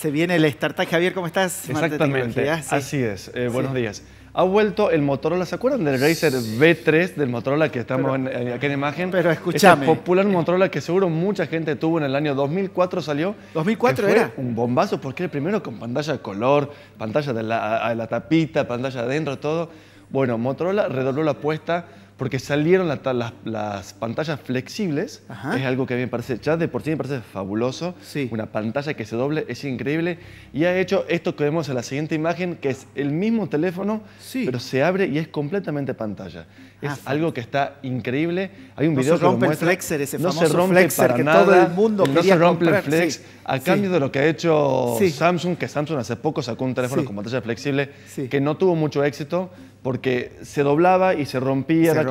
Se viene el startup Javier, ¿cómo estás? Exactamente, así es. Eh, buenos días. Ha vuelto el Motorola, ¿se acuerdan del Racer V3 del Motorola que estamos aquí en, imagen? Pero escúchame. popular Motorola que seguro mucha gente tuvo en el año 2004 salió. ¿2004 era? Un bombazo porque el primero con pantalla de color, pantalla de la, la tapita, pantalla adentro, todo. Bueno, Motorola redobló la apuesta porque salieron las pantallas flexibles, es algo que a mí me parece, ya de por sí me parece fabuloso, una pantalla que se doble, es increíble, y ha hecho esto que vemos en la siguiente imagen, que es el mismo teléfono, pero se abre y es completamente pantalla. es ah, algo que está increíble. Hay un no video se rompe el flexer, ese famoso se rompe flexer que nada, todo el mundo No se rompe el flex. A cambio de lo que ha hecho Samsung, que Samsung hace poco sacó un teléfono con pantalla flexible que no tuvo mucho éxito, porque se doblaba y se rompía, se rompía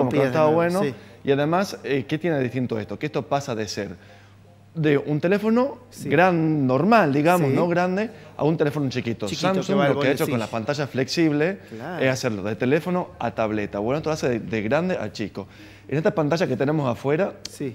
bueno. Y además, eh, ¿qué tiene de distinto esto? Que esto pasa de ser de un teléfono normal, digamos, ¿no? Grande, a un teléfono chiquito. Samsung lo que ha hecho con la pantalla flexible es hacerlo de teléfono a tableta. Bueno, entonces hace de, grande a chico. En esta pantalla que tenemos afuera,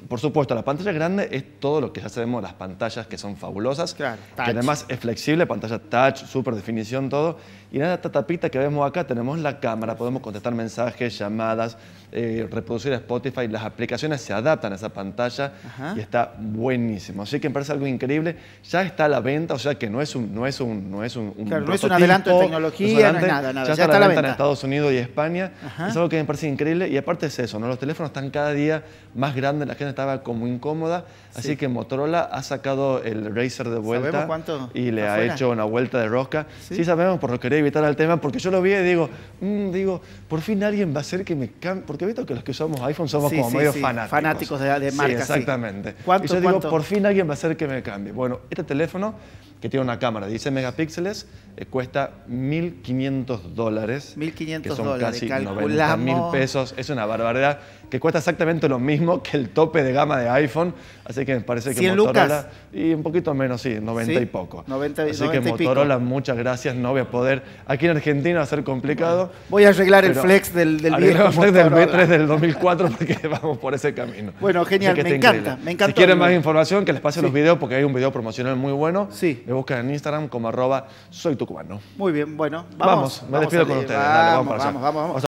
por supuesto, la pantalla grande es todo lo que ya sabemos, las pantallas que son fabulosas, que además es flexible, pantalla touch, super definición, todo. Y en esta tapita que vemos acá tenemos la cámara, podemos contestar mensajes, llamadas, eh, reproducir Spotify, las aplicaciones se adaptan a esa pantalla y está buenísimo. Así que me parece algo increíble. Ya está a la venta, o sea que no es un no es un no es un, no es un adelanto de tecnología, no es nada, Ya, está, a la, venta, en Estados Unidos y España. Es algo que me parece increíble y aparte es eso, ¿no? Los teléfonos están cada día más grandes, la gente estaba como incómoda, así que Motorola ha sacado el Razer de vuelta y le ha hecho una vuelta de rosca. Sí, sabemos, por lo quería evitar el tema porque yo lo vi y digo, mm, digo, por fin alguien va a hacer que me cambie, porque he visto que los que usamos iPhone somos como medio fanáticos, fanáticos de, de exactamente. ¿Cuánto, yo digo, por fin alguien va a hacer que me cambie. Bueno, este teléfono que tiene una cámara de 16 megapíxeles eh, cuesta 1.500 dólares. 1.500 que son dólares, casi 90 mil pesos. Es una barbaridad que cuesta exactamente lo mismo que el tope de gama de iPhone. Así que me parece que Motorola... Lucas? Y un poquito menos, sí, 90 y poco. 90, así que Motorola, muchas gracias. No voy a poder... Aquí en Argentina va a ser complicado. voy a arreglar el flex del, del viejo el flex del B3 del 2004 porque vamos por ese camino. Bueno, genial, me encanta, me encanta. Si quieren más información que les pase los videos, porque hay un video promocional muy bueno. Sí. Me buscan en Instagram como arroba soy tucumano. Muy bien, bueno, vamos. Vamos, me despido con ustedes. vamos, vamos, vamos, vamos.